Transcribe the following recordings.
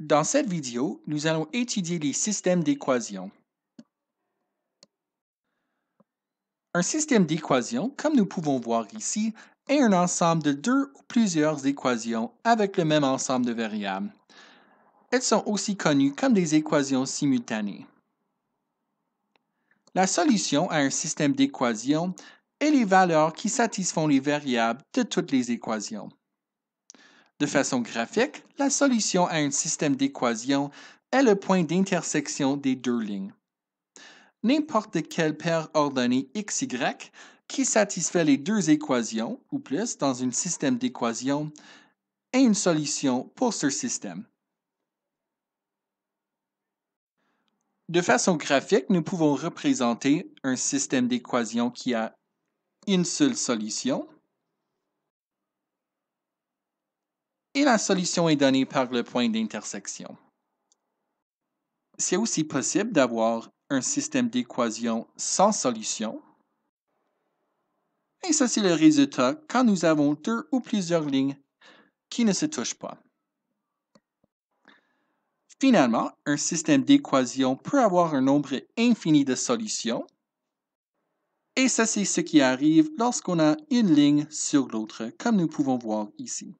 Dans cette vidéo, nous allons étudier les systèmes d'équations. Un système d'équations, comme nous pouvons voir ici, est un ensemble de deux ou plusieurs équations avec le même ensemble de variables. Elles sont aussi connues comme des équations simultanées. La solution à un système d'équations est les valeurs qui satisfont les variables de toutes les équations. De façon graphique, la solution à un système d'équations est le point d'intersection des deux lignes. N'importe quelle paire ordonnée XY qui satisfait les deux équations ou plus dans un système d'équations est une solution pour ce système. De façon graphique, nous pouvons représenter un système d'équations qui a une seule solution et la solution est donnée par le point d'intersection. C'est aussi possible d'avoir un système d'équations sans solution. Et ça, c'est le résultat quand nous avons deux ou plusieurs lignes qui ne se touchent pas. Finalement, un système d'équations peut avoir un nombre infini de solutions. Et ça, c'est ce qui arrive lorsqu'on a une ligne sur l'autre, comme nous pouvons voir ici.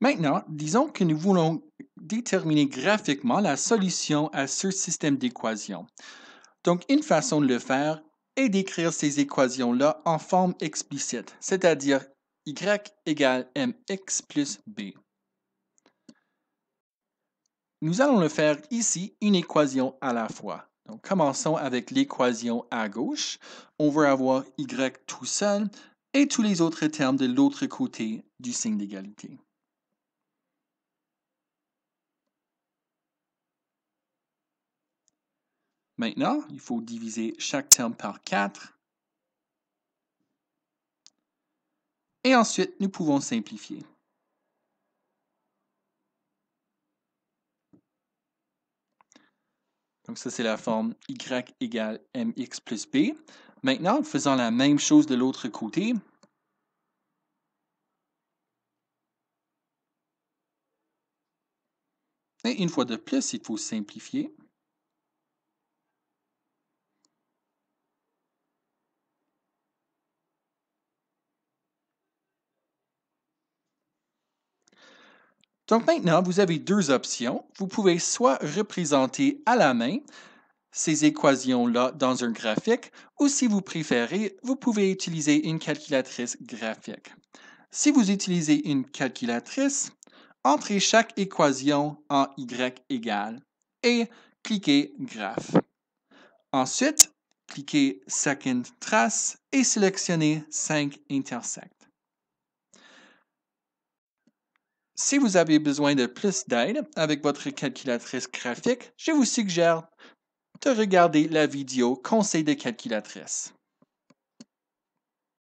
Maintenant, disons que nous voulons déterminer graphiquement la solution à ce système d'équations. Donc, une façon de le faire est d'écrire ces équations-là en forme explicite, c'est-à-dire y égale mx plus b. Nous allons le faire ici une équation à la fois. Donc, commençons avec l'équation à gauche. On veut avoir y tout seul et tous les autres termes de l'autre côté du signe d'égalité. Maintenant, il faut diviser chaque terme par 4. Et ensuite, nous pouvons simplifier. Donc ça, c'est la forme y égale mx plus b. Maintenant, faisons faisant la même chose de l'autre côté, et une fois de plus, il faut simplifier. Donc maintenant, vous avez deux options. Vous pouvez soit représenter à la main ces équations-là dans un graphique, ou si vous préférez, vous pouvez utiliser une calculatrice graphique. Si vous utilisez une calculatrice, entrez chaque équation en y égale et cliquez Graph ». Ensuite, cliquez Second Trace et sélectionnez 5 intersects. Si vous avez besoin de plus d'aide avec votre calculatrice graphique, je vous suggère de regarder la vidéo Conseil de calculatrice.